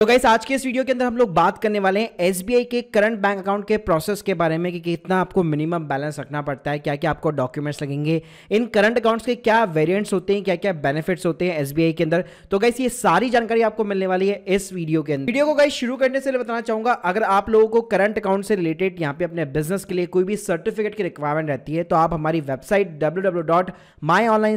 तो गाइस आज के इस वीडियो के अंदर हम लोग बात करने वाले हैं एसबीआई के करंट बैंक अकाउंट के प्रोसेस के बारे में कि कितना आपको मिनिमम बैलेंस रखना पड़ता है क्या क्या आपको डॉक्यूमेंट्स लगेंगे इन करंट अकाउंट्स के क्या वेरिएंट्स होते हैं क्या क्या बेनिफिट्स होते हैं एसबीआई के अंदर तो गाइस ये सारी जानकारी आपको मिलने वाली है इस वीडियो के अंदर वीडियो को गाइस शुरू करने से बताना चाहूंगा अगर आप लोगों को करंट अकाउंट से रिलेटेड यहाँ पे अपने बिजनेस के लिए कोई भी सर्टिफिकेट की रिक्वायरमेंट रहती है तो आप हमारी वेबसाइट डब्ल्यू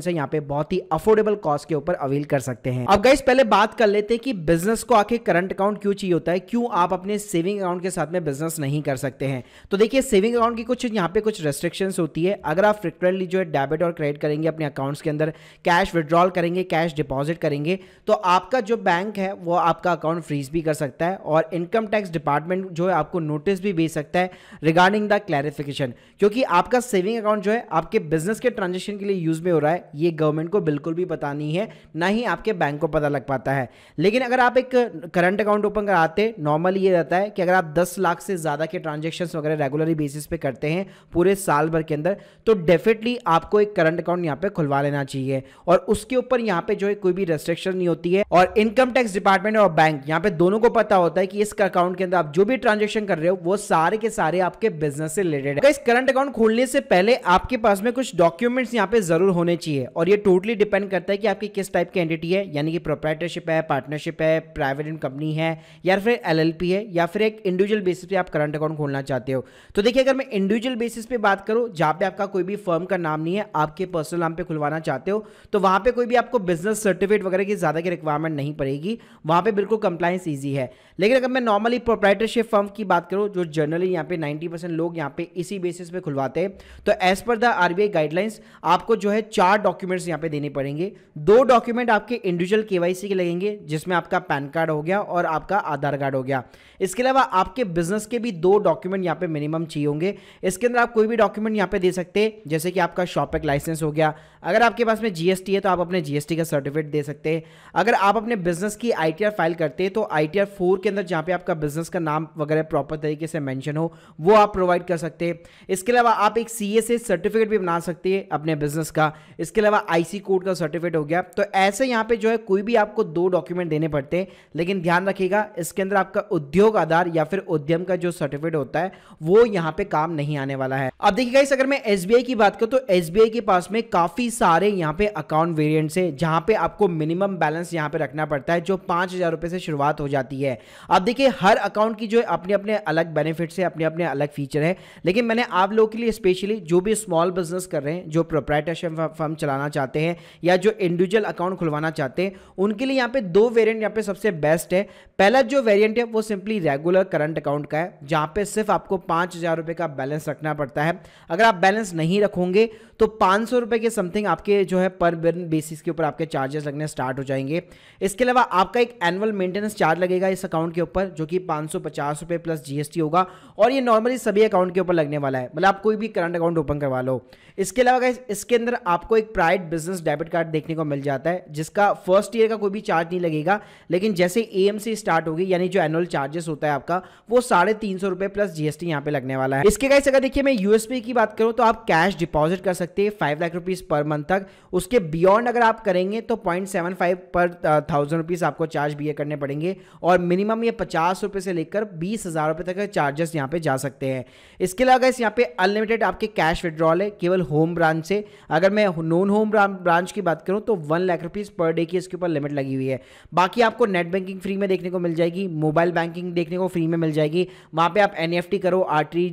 से यहाँ पे बहुत ही अफोर्डेबल कॉस्ट के ऊपर अवेल कर सकते हैं अब गाइस पहले बात कर लेते हैं कि बिजनेस बिजनेस को आखिर करंट अकाउंट क्यों चाहिए होता है क्यों आप अपने सेविंग अकाउंट के साथ में बिजनेस नहीं कर सकते हैं तो देखिए सेविंग अकाउंट की कुछ यहाँ पे कुछ रेस्ट्रिक्शंस होती है अगर आप फ्रिक्वेंटली जो है डेबिट और क्रेडिट करेंगे अपने अकाउंट्स के अंदर कैश विड्रॉल करेंगे कैश डिपॉजिट करेंगे तो आपका जो बैंक है वो आपका अकाउंट फ्रीज भी कर सकता है और इनकम टैक्स डिपार्टमेंट जो है आपको नोटिस भी भेज सकता है रिगार्डिंग द क्लैरिफिकेशन क्योंकि आपका सेविंग अकाउंट जो है आपके बिजनेस के ट्रांजेक्शन के लिए यूज में हो रहा है ये गवर्नमेंट को बिल्कुल भी पता नहीं है ना ही आपके बैंक को पता लग पाता है लेकिन अगर आप एक करंट अकाउंट ओपन कराते नॉर्मल ये रहता है कि अगर आप 10 लाख से ज़्यादा के ट्रांजेक्शन वगैरह रेगुलरली बेसिस पे करते हैं पूरे साल भर के अंदर तो डेफिनेटली आपको एक करंट अकाउंट यहाँ पे खुलवा लेना चाहिए और उसके ऊपर यहाँ पे जो है कोई भी रेस्ट्रिक्शन नहीं होती है और इनकम टैक्स डिपार्टमेंट और बैंक यहाँ पे दोनों को पता होता है कि इस अकाउंट के अंदर आप जो भी ट्रांजेक्शन कर रहे हो वो सारे के सारे आपके बिजनेस से रिलेटेड है तो इस करंट अकाउंट खोलने से पहले आपके पास में कुछ डॉक्यूमेंट्स यहाँ पे जरूर होने चाहिए और ये टोटली डिपेंड करता है कि आपकी किस टाइप की एंटिटी है यानी कि प्रोपराइटरशिप है पार्टनरशिप है प्राइवेट एंड कंपनी है या फिर एल है या फिर एक इंडिविजुअल बेसिस पे आप करंट अकाउंट खोलना चाहते हो तो देखिए अगर मैं इंडिविजुअल बेसिस पे बात करूँ जहाँ पे आपका कोई भी फर्म का नाम नहीं है आपके पर्सनल नाम पे खुलवाना चाहते हो तो वहाँ पे कोई भी आपको बिजनेस सर्टिफिकेट वगैरह की ज़्यादा की रिक्वायरमेंट नहीं पड़ेगी वहाँ पर बिल्कुल कंप्लाइंस ईजी है लेकिन अगर मैं नॉर्मली प्रोप्राइटरशिप फर्म की बात करूँ जो जनरली यहाँ पे नाइन्टी लोग यहाँ पे इसी बेसिस पे खुलवाते हैं तो as per the RBI guidelines आपको जो है चार डॉक्यूमेंट्स यहाँ पे देने पड़ेंगे दो डॉक्यूमेंट आपके इंडिविजुअल केवाईसी के लगेंगे जिसमें आपका पैन कार्ड हो गया और आपका आधार कार्ड हो गया इसके अलावा आपके बिजनेस के भी दो डॉक्यूमेंट यहाँ पे मिनिमम चाहिए होंगे इसके अंदर आप कोई भी डॉक्यूमेंट यहाँ पे दे सकते हैं जैसे कि आपका शॉपिंग लाइसेंस हो गया अगर आपके पास में जीएसटी है तो आप अपने जीएसटी का सर्टिफिकेट दे सकते हैं अगर आप अपने बिजनेस की आई फाइल करते हैं तो आई टी के अंदर जहाँ पे आपका बिजनेस का नाम वगैरह प्रॉपर तरीके से मैंशन हो वो आप प्रोवाइड कर सकते हैं इसके अलावा आप एक सी सर्टिफिकेट भी बना सकते हैं अपने बिजनेस का इसके अलावा आईसी कोड का सर्टिफिकेट हो गया तो ऐसे यहाँ पे जो है कोई भी आपको दो डॉक्यूमेंट देने पड़ते हैं लेकिन ध्यान रखिएगा इसके अंदर आपका उद्योग आधार या फिर उद्यम का जो सर्टिफिकेट होता है वो यहाँ पे काम नहीं आने वाला है अब देखिए इस अगर मैं एस की बात करूँ तो एस के पास में काफी सारे यहाँ पे अकाउंट वेरियंट है जहाँ पे आपको मिनिमम बैलेंस यहाँ पे रखना पड़ता है जो पांच से शुरुआत हो जाती है अब देखिए हर अकाउंट की जो अपने अपने अलग बेनिफिट है अपने अपने अलग फीचर है लेकिन मैंने आप लोगों के लिए स्पेशली जो भी स्मॉल बिजनेस कर रहे हैं जो प्रोप्राइटरशिप फर्म चलाना चाहते हैं या जो इंडिविजुअल अकाउंट खुलवाना चाहते हैं उनके लिए यहाँ पे दो वेरियंट यहाँ पे सबसे सबसे बेस्ट है पहला जो वेरिएंट है वो सिंपली रेगुलर करंट अकाउंट का है जहां पे सिर्फ आपको पांच हज़ार रुपए का बैलेंस रखना पड़ता है अगर आप बैलेंस नहीं रखोगे तो पांच सौ रुपए के समथिंग आपके जो है पर बर्न बेसिस के ऊपर आपके चार्जेस लगने स्टार्ट हो जाएंगे इसके अलावा आपका एक एनुअल मेंटेनेंस चार्ज लगेगा इस अकाउंट के ऊपर जो कि पांच प्लस जीएसटी होगा और ये नॉर्मली सभी अकाउंट के ऊपर लगने वाला है मतलब आप कोई भी करंट अकाउंट ओपन करवा लो इसके अलावा गाइज इसके अंदर आपको एक प्राइड बिजनेस डेबिट कार्ड देखने को मिल जाता है जिसका फर्स्ट ईयर का कोई भी चार्ज नहीं लगेगा लेकिन जैसे ए स्टार्ट होगी यानी जो एनुअल चार्जेस होता है आपका वो साढ़े तीन सौ रुपए प्लस जीएसटी यहाँ पे लगने वाला है इसके गाइस अगर देखिए मैं यूएसपी की बात करूँ तो आप कैश डिपॉजिट कर सकते हैं five lakh rupees per month तक उसके बियॉन्ड अगर आप करेंगे तो point seven five per thousand rupees आपको चार्ज ए करने पड़ेंगे और मिनिमम ये पचास रुपए से लेकर बीस हजार रुपए तक चार्जेस यहाँ पे जा सकते हैं इसके अलावा गाइस यहाँ पे अनलिमिटेड आपके कैश विड्रॉल है केवल होम ब्रांच से अगर मैं नॉन होम ब्रांच की बात करूं तो one lakh rupees per day की इसके ऊपर लिमिट लगी हुई है बाकी आपको नेट बैंकिंग फ्री में देखने को मिल जाएगी मोबाइल बैंकिंग देखने को फ्री में मिल जाएगी वहाँ पर आप एन e करो आर टी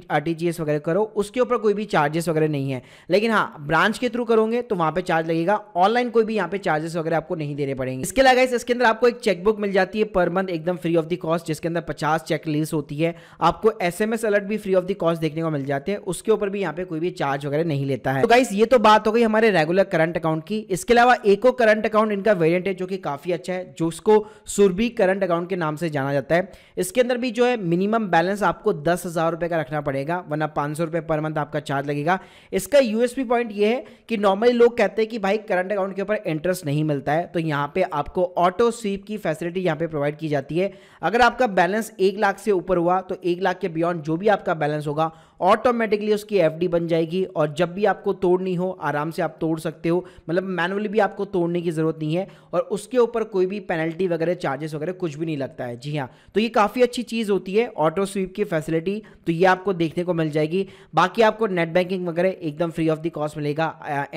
वगैरह करो उसके ऊपर कोई भी चार्जेस वगैरह नहीं है लेकिन हाँ ब्रांच के थ्रू करोगे तो वहाँ पर चार्ज लगेगा ऑनलाइन कोई भी यहाँ पे चार्जेस वगैरह आपको नहीं देने पड़ेंगे इसके अलावा इसके अंदर आपको एक चेकबुक मिल जाती है पर मंथ एकदम फ्री ऑफ द कॉस्ट जिसके अंदर पचास चेक लिस्ट होती है आपको एस अलर्ट भी फ्री ऑफ द कॉस्ट देखने को मिल जाते हैं उसके ऊपर भी यहाँ पे कोई भी चार्ज वगैरह नहीं लेते देता है तो गाइस ये तो बात हो गई हमारे रेगुलर करंट अकाउंट की इसके अलावा एको करंट अकाउंट इनका वेरियंट है जो कि काफी अच्छा है जो उसको सुरभी करंट अकाउंट के नाम से जाना जाता है इसके अंदर भी जो है मिनिमम बैलेंस आपको दस हजार रुपए का रखना पड़ेगा वरना पांच सौ रुपए पर मंथ आपका चार्ज लगेगा इसका यूएसपी पॉइंट यह है कि नॉर्मली लोग कहते हैं कि भाई करंट अकाउंट के ऊपर इंटरेस्ट नहीं मिलता है तो यहां पर आपको ऑटो स्वीप की फैसिलिटी यहां पर प्रोवाइड की जाती है अगर आपका बैलेंस एक लाख से ऊपर हुआ तो एक लाख के बियॉन्ड जो भी आपका बैलेंस होगा ऑटोमेटिकली उसकी एफडी बन जाएगी और जब भी आप आपको तोड़नी हो आराम से आप तोड़ सकते हो मतलब मैनुअली भी आपको तोड़ने की ज़रूरत नहीं है और उसके ऊपर कोई भी पेनल्टी वगैरह चार्जेस वगैरह कुछ भी नहीं लगता है जी हाँ तो ये काफ़ी अच्छी चीज़ होती है ऑटो स्वीप की फैसिलिटी तो ये आपको देखने को मिल जाएगी बाकी आपको नेट बैंकिंग वगैरह एकदम फ्री ऑफ द कॉस्ट मिलेगा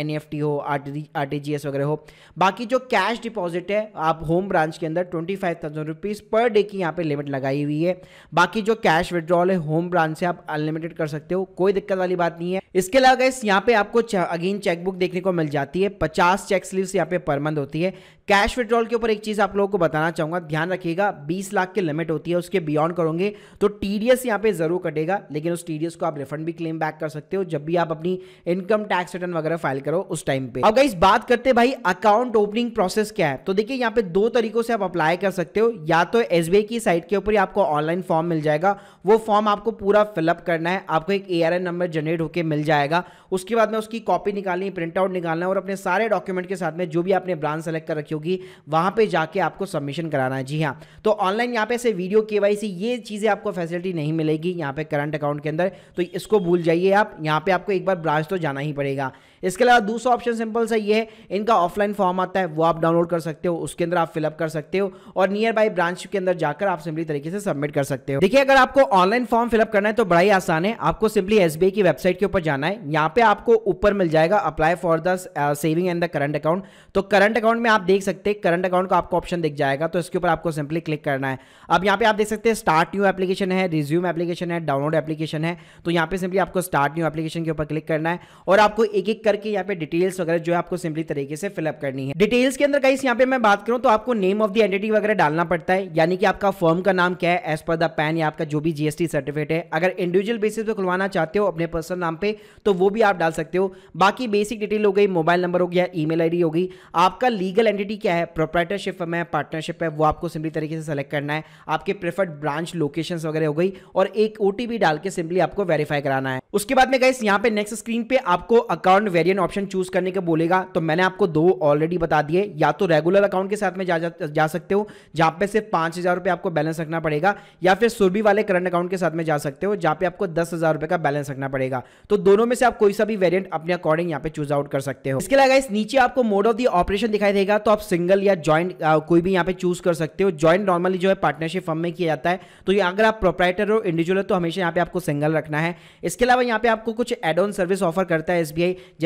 एन e हो आर टी वगैरह हो बाकी जो कैश डिपॉजिट है आप होम ब्रांच के अंदर ट्वेंटी फाइव पर डे की यहाँ पे लिमिट लगाई हुई है बाकी जो कैश विड्रॉल है होम ब्रांच से आप अनलिमिटेड कर सकते हो कोई दिक्कत वाली बात नहीं है इसके अलावा गैस यहाँ पे आपको अगेन चेकबुक देखने को मिल जाती है पचास चेक स्लीव्स यहाँ पे पर मंथ होती है कैश विड्रॉल के ऊपर एक चीज़ आप लोगों को बताना चाहूंगा ध्यान रखिएगा 20 लाख की लिमिट होती है उसके बियॉन्ड करोगे तो टीडीएस यहाँ पे ज़रूर कटेगा लेकिन उस टीडीएस को आप रिफंड भी क्लेम बैक कर सकते हो जब भी आप अपनी इनकम टैक्स रिटर्न वगैरह फाइल करो उस टाइम पे अब इस बात करते भाई अकाउंट ओपनिंग प्रोसेस क्या है तो देखिए यहाँ पे दो तरीकों से आप अप्लाई कर सकते हो या तो एस की साइट के ऊपर ही आपको ऑनलाइन फॉर्म मिल जाएगा वो फॉर्म आपको पूरा फिलअप करना है आपको एक ए नंबर जनरेट होकर मिल जाएगा उसके बाद में उसकी कॉपी निकालनी प्रिंट आउट निकालना और अपने सारे डॉक्यूमेंट के साथ में जो भी आपने ब्रांच सेलेक्ट कर रखी होगी वहां पर जाके आपको सबमिशन कराना है जी हाँ तो ऑनलाइन यहाँ पे से वीडियो के ये चीज़ें आपको फैसिलिटी नहीं मिलेगी यहाँ पे करंट अकाउंट के अंदर तो इसको भूल जाइए आप यहाँ पे आपको एक बार ब्रांच तो जाना ही पड़ेगा इसके अलावा दूसरा ऑप्शन सिंपल सा ये है इनका ऑफलाइन फॉर्म आता है वो आप डाउनलोड कर सकते हो उसके अंदर आप फिलअप कर सकते हो और नियर बाई ब्रांच के अंदर जाकर आप सिंपली तरीके से सबमिट कर सकते हो देखिए अगर आपको ऑनलाइन फॉर्म फिलअप करना है तो बड़ा ही आसान है आपको सिंपली एस की वेबसाइट के ऊपर जाना है यहाँ पे आपको ऊपर मिल जाएगा apply for the saving and the current account तो करंट अकाउंट में आप देख सकते हैं करंट अकाउंट का आपको ऑप्शन दिख जाएगा तो इसके ऊपर आपको सिंपली क्लिक करना है अब यहाँ पे आप देख सकते हैं स्टार्ट न्यू एप्लीकेशन है रिज्यूम एप्लीकेशन है डाउनलोड एप्लीकेशन है तो यहाँ पे सिंपली आपको स्टार्ट न्यू एप्लीकेशन के ऊपर क्लिक करना है और आपको एक एक करके यहाँ पे डिटेल्स वगैरह जो है आपको सिंपली तरीके से फिलअप करनी है डिटेल्स के अंदर कहीं यहाँ पे मैं बात करूँ तो आपको नेम ऑफ द एंटिटी वगैरह डालना पड़ता है यानी कि आपका फॉर्म का नाम क्या है एज पर द पैन या आपका जो भी जीएसटी सर्टिफिकेट है अगर इंडिविजुअल बेसिस पे खुलवाना चाहते हो अपने पर्सनल नाम पे तो वो भी आप डाल सकते हो बाकी बेसिक डिटेल हो गई मोबाइल नंबर हो गया ईमेल आईडी होगी आपका लीगल एंटिटी क्या है प्रोपराइटरशिप है पार्टनरशिप है वो आपको सिंपली तरीके से सेलेक्ट करना है आपके प्रेफर्ड ब्रांच लोकेशन वगैरह हो गई और एक ओटीपी डाल के सिंपली आपको वेरीफाई कराना है उसके बाद में गाइस यहाँ पे नेक्स्ट स्क्रीन पे आपको अकाउंट वेरिएंट ऑप्शन चूज करने के बोलेगा तो मैंने आपको दो ऑलरेडी बता दिए या तो रेगुलर अकाउंट के साथ में जा, जा, जा सकते हो जहां पे सिर्फ पांच हज़ार रुपए आपको बैलेंस रखना पड़ेगा या फिर सुरभि वाले करंट अकाउंट के साथ में जा सकते हो जहां पे आपको दस हज़ार रुपए का बैलेंस रखना पड़ेगा तो दोनों में से आप कोई सा भी वेरियंट अपने अकॉर्डिंग यहाँ पे चूज आउट कर सकते हो इसके अलावा इस नीचे आपको मोड ऑफ दी ऑपरेशन दिखाई देगा तो आप सिंगल या ज्वाइंट कोई भी यहाँ पे चूज कर सकते हो ज्वाइंट नॉर्मली जो है पार्टनरशिप फर्म में किया जाता है तो अगर आप प्रोपराइटर हो इंडिविजुअल हो तो हमेशा यहाँ पे आपको सिंगल रखना है इसके अलावा यहाँ पे आपको कुछ एड ऑन सर्विस ऑफर करता है एस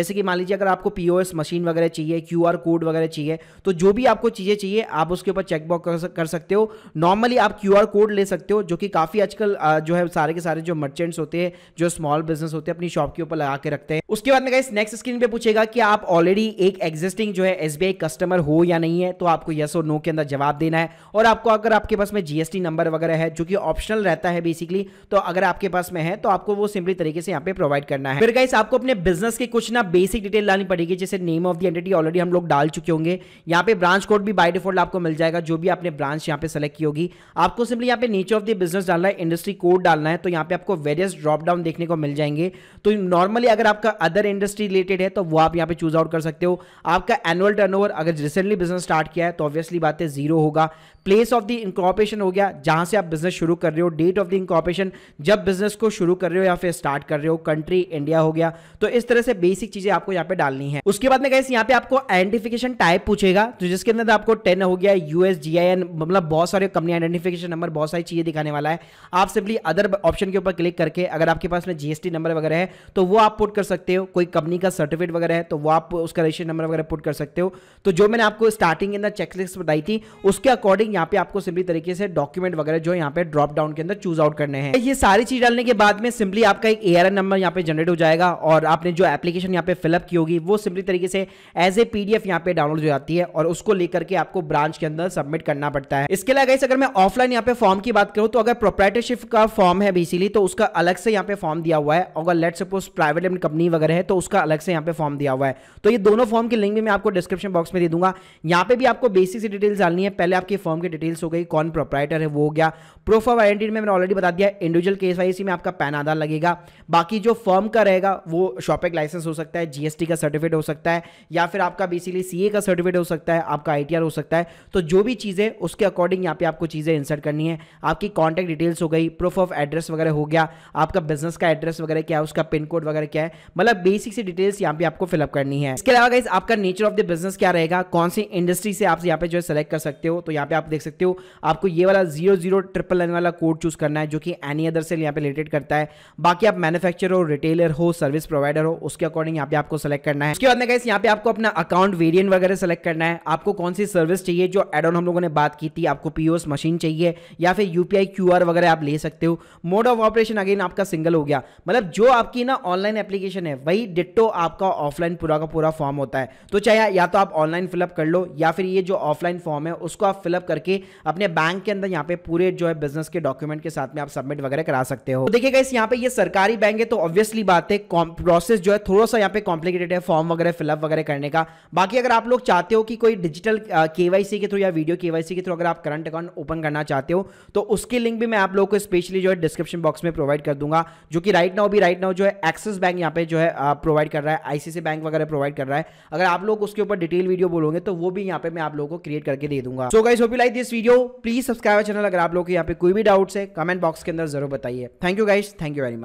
जैसे कि मान लीजिए अगर आपको पी मशीन वगैरह चाहिए क्यू कोड वगैरह चाहिए तो जो भी आपको चीज़ें चाहिए आप उसके ऊपर चेकबॉक कर सकते हो नॉर्मली आप क्यू कोड ले सकते हो जो कि काफ़ी आजकल जो है सारे के सारे जो मर्चेंट्स होते हैं जो स्मॉल बिजनेस होते हैं अपनी शॉप के ऊपर लगा के रखते हैं उसके बाद में गाइस नेक्स्ट स्क्रीन पे पूछेगा कि आप ऑलरेडी एक एग्जिस्टिंग जो है एस कस्टमर हो या नहीं है तो आपको यस और नो के अंदर जवाब देना है और आपको अगर आपके पास में जीएसटी नंबर वगैरह है जो कि ऑप्शनल रहता है बेसिकली तो अगर आपके पास में है तो आपको वो सिंपली तरीके से यहाँ पे प्रोवाइड करना है फिर गाइस आपको अपने बिजनेस के कुछ ना बेसिक डिटेल लानी पड़ेगी जैसे name of the entity already हम लोग डाल चुके होंगे यहाँ पे ब्रांच कोड भी बाय डिफॉल्ट आपको मिल जाएगा जो भी आपने ब्रांच यहाँ पे सेलेक्ट की होगी आपको सिंपली यहाँ पे नेचर ऑफ द बिजनेस डालना है इंडस्ट्री कोड डालना है तो यहाँ पे आपको वेरियस ड्रॉप डाउन देखने को मिल जाएंगे तो नॉर्मली अगर आपका अदर इंडस्ट्री रिलेटेड है तो वो आप यहाँ पे चूज आउट कर सकते हो आपका एनुअल टर्न अगर रिसेंटली बिजनेस स्टार्ट किया है तो ऑब्वियसली बात है जीरो होगा प्लेस ऑफ द इंकॉपरेशन हो गया जहां से आप बिजनेस शुरू कर रहे हो डेट ऑफ द इंकॉपरेशन जब बिजनेस को शुरू कर रहे हो या फिर स्टार्ट कर रहे हो कंट्री इंडिया हो गया तो इस तरह से बेसिक चीज चीजें आपको यहाँ पे डालनी है उसके बाद में गैस यहाँ पे आपको आइडेंटिफिकेशन टाइप पूछेगा तो जिसके अंदर आपको टेन हो गया यूएस जी मतलब बहुत सारे कंपनी आइडेंटिफिकेशन नंबर बहुत सारी चीजें दिखाने वाला है आप सिंपली अदर ऑप्शन के ऊपर क्लिक करके अगर आपके पास में जीएसटी नंबर वगैरह है तो वो आप पुट कर सकते हो कोई कंपनी का सर्टिफिकेट वगैरह है तो वो आप उसका रजिस्टर नंबर वगैरह पुट कर सकते हो तो जो मैंने आपको स्टार्टिंग के अंदर चेकलिस्ट बताई थी उसके अकॉर्डिंग यहाँ पे आपको सिंपली तरीके से डॉक्यूमेंट वगैरह जो यहाँ पे ड्रॉप डाउन के अंदर चूज आउट करने हैं ये सारी चीज डालने के बाद में सिंपली आपका एक ए नंबर यहाँ पे जनरेट हो जाएगा और आपने जो एप्लीकेशन यहाँ पे पे फिलअप की होगी वो सिंपली तरीके से एज ए पीडीएफ यहाँ पे डाउनलोड हो जाती है और उसको लेकर के आपको ब्रांच के अंदर सबमिट करना पड़ता है इसके अलावा अगर मैं ऑफलाइन यहाँ पे फॉर्म की बात करूँ तो अगर प्रोपरेटरशिप का फॉर्म है बेसिकली तो उसका अलग से यहाँ पे फॉर्म दिया हुआ है अगर let suppose private limited company वगैरह है तो उसका अलग से यहाँ पे फॉर्म दिया हुआ है तो ये दोनों फॉर्म की लिंक भी मैं आपको डिस्क्रिप्शन बॉक्स में दे दूंगा यहाँ पे भी आपको बेसिक सी डिटेल्स डालनी है पहले आपकी फॉर्म की डिटेल्स हो गई कौन प्रोपराइटर है वो हो गया प्रूफ ऑफ आइडेंटिटी में मैंने ऑलरेडी बता दिया इंडिविजुअल केस वाई में आपका पैन आधार लगेगा बाकी जो फॉर्म का रहेगा वो शॉपिंग लाइसेंस हो सकता है है जीएसटी का सर्टिफिकेट हो सकता है या फिर आपका बेसिकली सीए का सर्टिफिकेट हो सकता है आपका आईटीआर हो सकता है तो जो भी चीज़ें उसके अकॉर्डिंग यहां पे आपको चीज़ें इंसर्ट करनी है आपकी कॉन्टैक्ट डिटेल्स हो गई प्रूफ ऑफ एड्रेस वगैरह हो गया आपका बिजनेस का एड्रेस वगैरह क्या है उसका पिन कोड वगैरह क्या है मतलब बेसिक सी डिटेल्स यहाँ पे आपको फिलअप करनी है इसके अलावा गाइज आपका नेचर ऑफ द बिजनेस क्या रहेगा कौन सी इंडस्ट्री से आप यहाँ पे जो है सेलेक्ट कर सकते हो तो यहाँ पे आप देख सकते हो आपको ये वाला जीरो जीरो ट्रिपल एन वाला कोड चूज करना है जो कि एनी अदर से यहाँ पे रिलेटेड करता है बाकी आप मैन्युफैक्चरर हो रिटेलर हो सर्विस प्रोवाइडर हो उसके अकॉर्डिंग यहाँ पे आपको सेलेक्ट करना है उसके बाद में गैस यहाँ पे आपको अपना अकाउंट वेरियंट वगैरह सेलेक्ट करना है आपको कौन सी सर्विस चाहिए जो एड ऑन हम लोगों ने बात की थी आपको पीओएस मशीन चाहिए या फिर यूपीआई क्यूआर वगैरह आप ले सकते हो मोड ऑफ ऑपरेशन अगेन आपका सिंगल हो गया मतलब जो आपकी ना ऑनलाइन एप्लीकेशन है वही डिट्टो आपका ऑफलाइन पूरा का पूरा फॉर्म होता है तो चाहे या तो आप ऑनलाइन फिलअप कर लो या फिर ये जो ऑफलाइन फॉर्म है उसको आप फिलअप करके अपने बैंक के अंदर यहाँ पे पूरे जो है बिजनेस के डॉक्यूमेंट के साथ में आप सबमिट वगैरह करा सकते हो तो देखिएगा इस यहाँ पे ये सरकारी बैंक है तो ऑब्वियसली बात है प्रोसेस जो है थोड़ा सा पे कॉम्प्लिकेटेड है फॉर्म वगैरह फिलअप वगैरह करने का बाकी अगर आप लोग चाहते हो कि कोई डिजिटल केवाईसी के थ्रू या वीडियो केवाईसी के थ्रू अगर आप करंट अकाउंट ओपन करना चाहते हो तो उसकी लिंक भी मैं आप लोग को स्पेशली जो है डिस्क्रिप्शन बॉक्स में प्रोवाइड कर दूंगा जो कि राइट नाउ भी राइट नाउ जो है एक्सिस बैंक यहाँ पे जो है प्रोवाइड कर रहा है आईसीसी बैंक वगैरह प्रोवाइड कर रहा है अगर आप लोग उसके ऊपर डिटेल वीडियो बोलोगे तो वो भी यहाँ पे मैं आप लोगों को क्रिएट करके दे दूंगा so guys hope you like this video please subscribe channel अगर आप लोग यहाँ पे कोई भी डाउट्स है कमेंट बॉक्स के अंदर जरूर बताइए thank you guys thank you very much